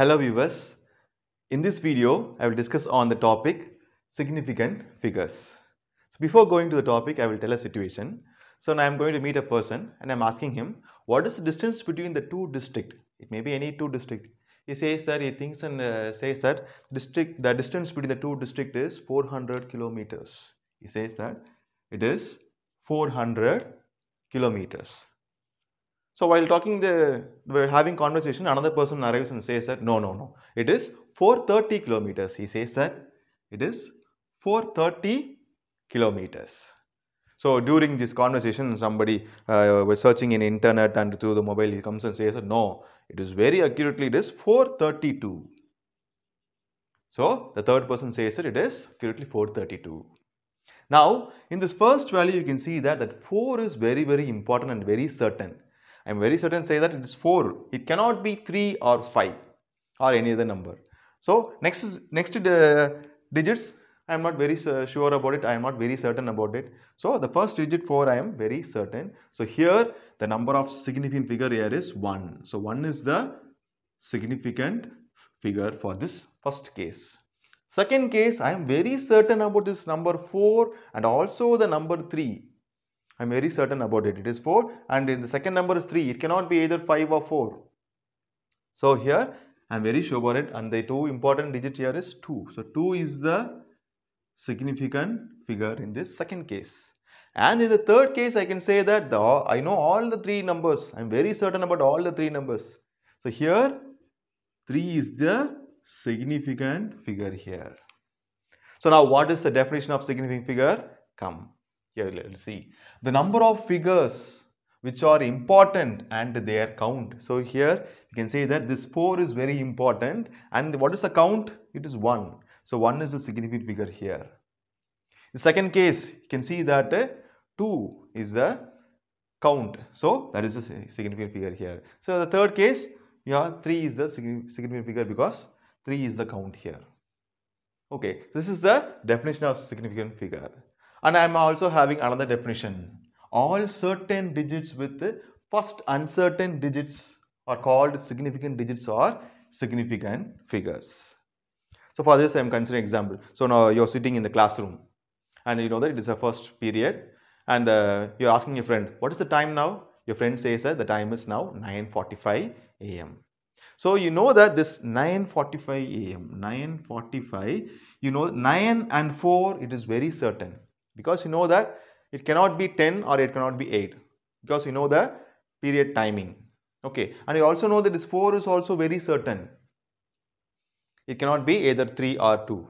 Hello viewers, in this video I will discuss on the topic significant figures. So before going to the topic I will tell a situation. So now I am going to meet a person and I am asking him what is the distance between the two district? It may be any two district. He says that he thinks and uh, says that district the distance between the two district is 400 kilometers. He says that it is 400 kilometers. So while talking the, we're having conversation, another person arrives and says that, no, no, no, it is 430 kilometers. He says that it is 430 kilometers. So during this conversation, somebody uh, was searching in internet and through the mobile, he comes and says, no, it is very accurately, it is 432. So the third person says that it is accurately 432. Now, in this first value, you can see that, that 4 is very, very important and very certain. I am very certain say that it is 4. It cannot be 3 or 5 or any other number. So next next uh, digits I am not very sure about it. I am not very certain about it. So the first digit 4 I am very certain. So here the number of significant figure here is 1. So 1 is the significant figure for this first case. Second case I am very certain about this number 4 and also the number 3. I'm very certain about it. It is 4 and in the second number is 3. It cannot be either 5 or 4. So here I'm very sure about it and the two important digit here is 2. So 2 is the significant figure in this second case. And in the third case I can say that the, I know all the three numbers. I'm very certain about all the three numbers. So here 3 is the significant figure here. So now what is the definition of significant figure? Come. Here let's see the number of figures which are important and their count. So here you can say that this 4 is very important and what is the count? It is 1. So 1 is the significant figure here. The second case you can see that uh, 2 is the count. So that is the significant figure here. So the third case yeah 3 is the significant figure because 3 is the count here. Okay, so this is the definition of significant figure and I'm also having another definition. All certain digits with first uncertain digits are called significant digits or significant figures. So for this I am considering example. So now you're sitting in the classroom and you know that it is a first period and uh, you're asking your friend what is the time now? Your friend says that the time is now 9.45 am. So you know that this 9.45 am, 9.45, you know 9 and 4 it is very certain because you know that it cannot be 10 or it cannot be 8 because you know the period timing okay and you also know that this 4 is also very certain it cannot be either 3 or 2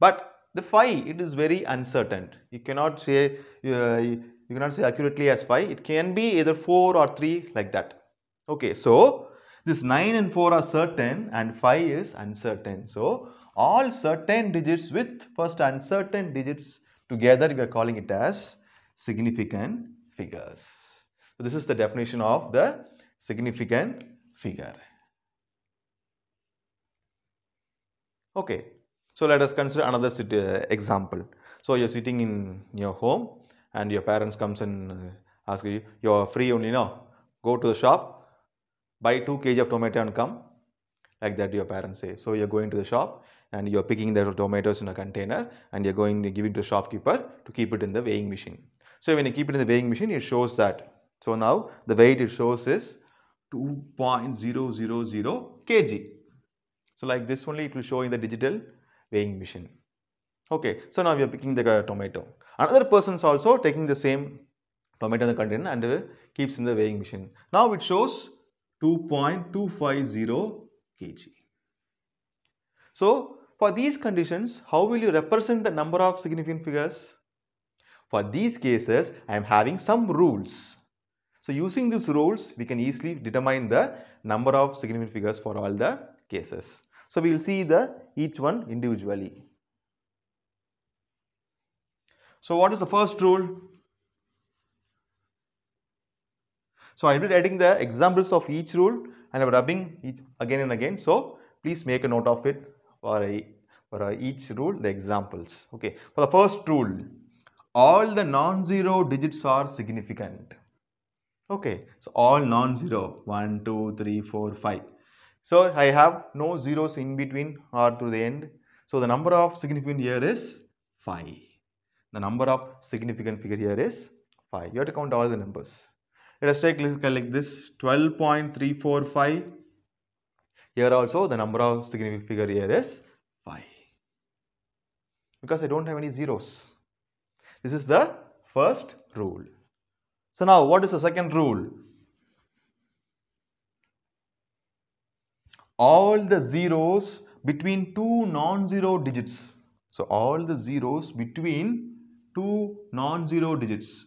but the 5 it is very uncertain you cannot say uh, you cannot say accurately as 5 it can be either 4 or 3 like that okay so this 9 and 4 are certain and 5 is uncertain so all certain digits with first uncertain digits Together we are calling it as significant figures. So this is the definition of the significant figure. Okay, so let us consider another uh, example. So you're sitting in your home and your parents comes and ask you, you're free only now. Go to the shop, buy 2 kg of tomato and come. Like that your parents say. So you're going to the shop, and you're picking the tomatoes in a container and you're going to give it to the shopkeeper to keep it in the weighing machine. So when you keep it in the weighing machine, it shows that. So now the weight it shows is 2.000 kg. So like this only it will show in the digital weighing machine. Okay, so now we are picking the uh, tomato. Another person is also taking the same tomato in the container and uh, keeps in the weighing machine. Now it shows 2.250 kg. So for these conditions, how will you represent the number of significant figures? For these cases, I am having some rules. So using these rules, we can easily determine the number of significant figures for all the cases. So we will see the each one individually. So what is the first rule? So I will be adding the examples of each rule and I am rubbing again and again. So please make a note of it for, a, for each rule the examples. Okay, for the first rule, all the non-zero digits are significant. Okay, so all non-zero, 1, 2, 3, 4, 5. So I have no zeros in between or to the end. So the number of significant here is 5. The number of significant figure here is 5. You have to count all the numbers. Let us take like this 12.345 here also the number of significant figure here is 5 because I don't have any zeros. This is the first rule. So now what is the second rule? All the zeros between two non-zero digits. So all the zeros between two non-zero digits.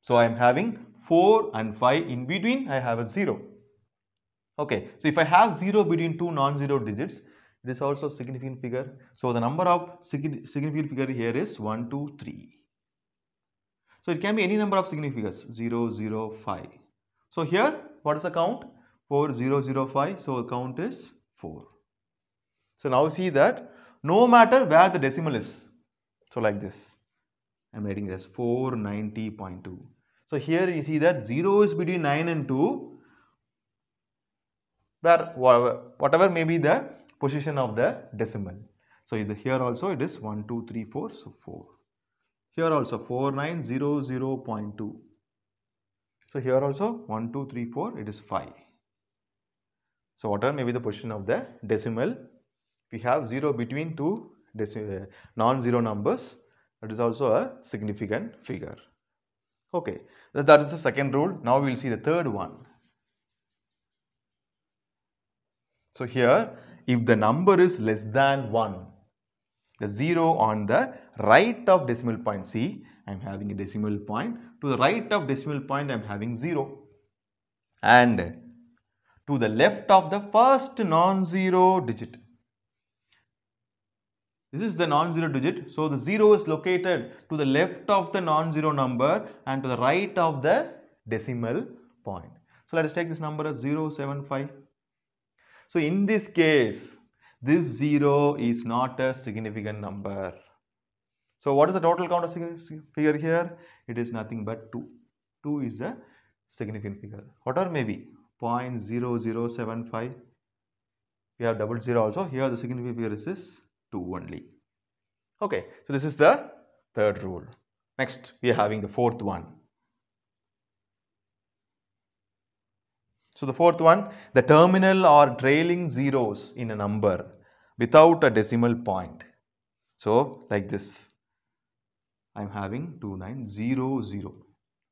So I am having 4 and 5 in between I have a 0. Okay, so if I have 0 between two non-zero digits, is also significant figure. So the number of significant figure here is 1, 2, 3. So it can be any number of significant figures 0, 0, 5. So here what is the count? 4, 0, 0, 5. So the count is 4. So now see that no matter where the decimal is. So like this. I am writing as 490.2. So here you see that 0 is between 9 and 2 where whatever may be the position of the decimal. So here also it is 1, 2, 3, 4, so 4. Here also 4900.2. So here also 1, 2, 3, 4, it is 5. So whatever may be the position of the decimal, we have 0 between two uh, non-zero numbers. That is also a significant figure. Okay, that is the second rule. Now we will see the third one. So here, if the number is less than 1, the 0 on the right of decimal point. See, I am having a decimal point. To the right of decimal point, I am having 0. And to the left of the first non-zero digit. This is the non-zero digit. So, the 0 is located to the left of the non-zero number and to the right of the decimal point. So, let us take this number as 075. So in this case, this 0 is not a significant number. So what is the total count of figure here? It is nothing but 2. 2 is a significant figure. What are maybe 0.0075. We have double zero also. Here the significant figure is this 2 only. Okay. So this is the third rule. Next we are having the fourth one. So the fourth one, the terminal or trailing zeros in a number without a decimal point. So like this, I am having 2900.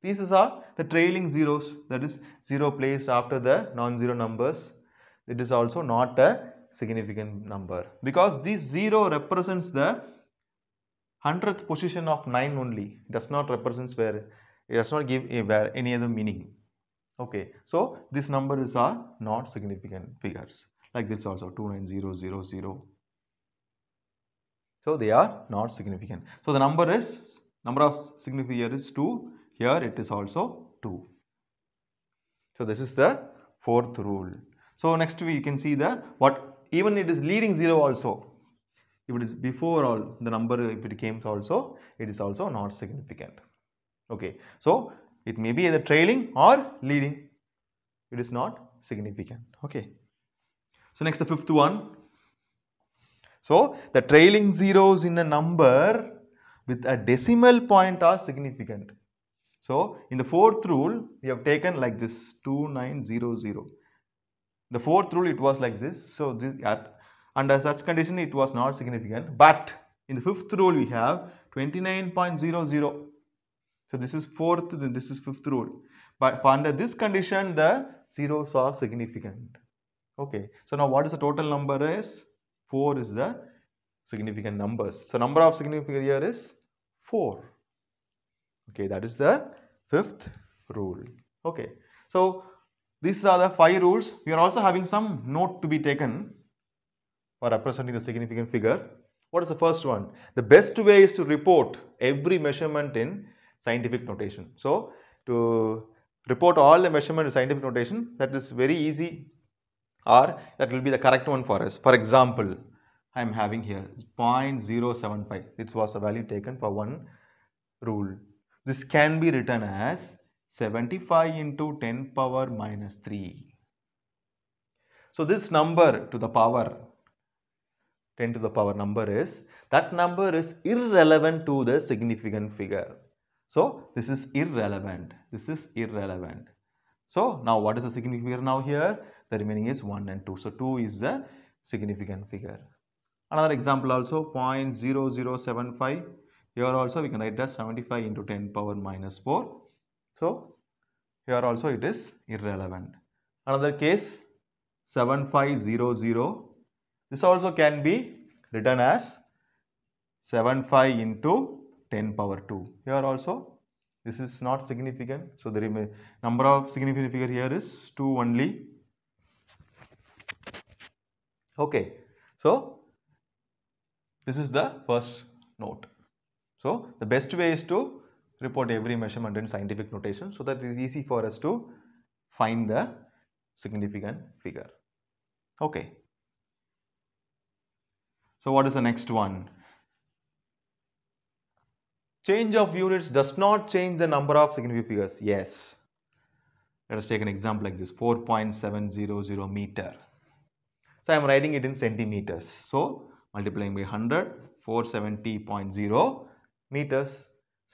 These are the trailing zeros that is 0 placed after the non-zero numbers. It is also not a significant number because this 0 represents the 100th position of 9 only. It does not represent where it does not give eh, where any other meaning okay so these numbers are not significant figures like this also 29000 so they are not significant so the number is number of significant here is 2 here it is also 2 so this is the fourth rule so next we can see the what even it is leading 0 also if it is before all the number if it comes also it is also not significant okay so it may be either trailing or leading. It is not significant. Okay. So next the fifth one. So the trailing zeros in a number with a decimal point are significant. So in the fourth rule we have taken like this 2900. The fourth rule it was like this. So this at, under such condition it was not significant but in the fifth rule we have 29.00 so this is fourth, then this is fifth rule. But under this condition, the zeros are significant. Okay. So now what is the total number is? 4 is the significant numbers. So number of significant here is 4. Okay, that is the fifth rule. Okay. So these are the five rules. We are also having some note to be taken for representing the significant figure. What is the first one? The best way is to report every measurement in scientific notation. So to report all the measurement in scientific notation that is very easy or that will be the correct one for us. For example, I am having here 0.075 this was a value taken for one rule. This can be written as 75 into 10 power minus 3. So this number to the power 10 to the power number is that number is irrelevant to the significant figure. So this is irrelevant. This is irrelevant. So now what is the significant figure now here? The remaining is 1 and 2. So 2 is the significant figure. Another example also 0 0.0075. Here also we can write as 75 into 10 power minus 4. So here also it is irrelevant. Another case 7500. This also can be written as 75 into 10 power 2 here also this is not significant so the number of significant figure here is 2 only okay so this is the first note so the best way is to report every measurement in scientific notation so that it is easy for us to find the significant figure okay so what is the next one change of units does not change the number of significant figures. Yes. Let us take an example like this 4.700 meter. So I am writing it in centimeters. So multiplying by 100 470.0 meters.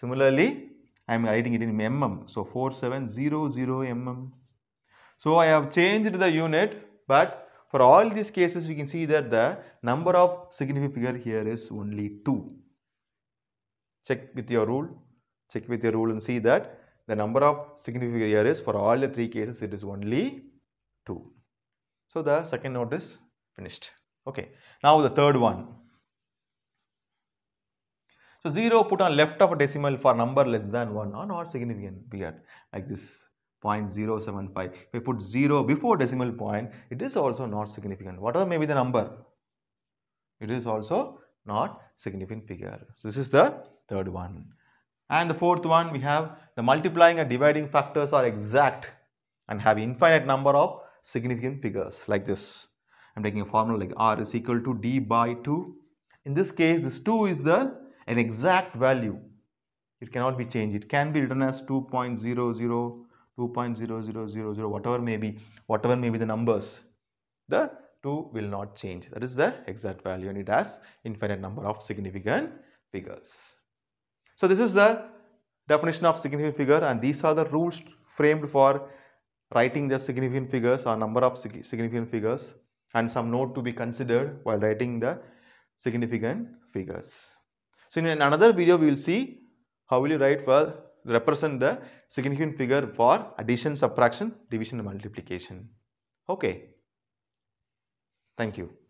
Similarly, I am writing it in mm. So 4700 mm. So I have changed the unit but for all these cases we can see that the number of significant figure here is only 2 check with your rule, check with your rule and see that the number of significant error for all the three cases it is only 2. So the second note is finished. Okay. Now the third one. So 0 put on left of a decimal for number less than 1 are not significant period like this 0.075. If we put 0 before decimal point, it is also not significant. Whatever may be the number, it is also not significant figure. So this is the third one. And the fourth one we have the multiplying and dividing factors are exact and have infinite number of significant figures like this. I'm taking a formula like r is equal to d by 2. In this case this 2 is the an exact value. It cannot be changed. It can be written as 2.00 2.0000 whatever may be whatever may be the numbers the 2 will not change that is the exact value and it has infinite number of significant figures so this is the definition of significant figure and these are the rules framed for writing the significant figures or number of significant figures and some note to be considered while writing the significant figures. So in another video we will see how will you write well represent the significant figure for addition, subtraction, division and multiplication. Okay. Thank you.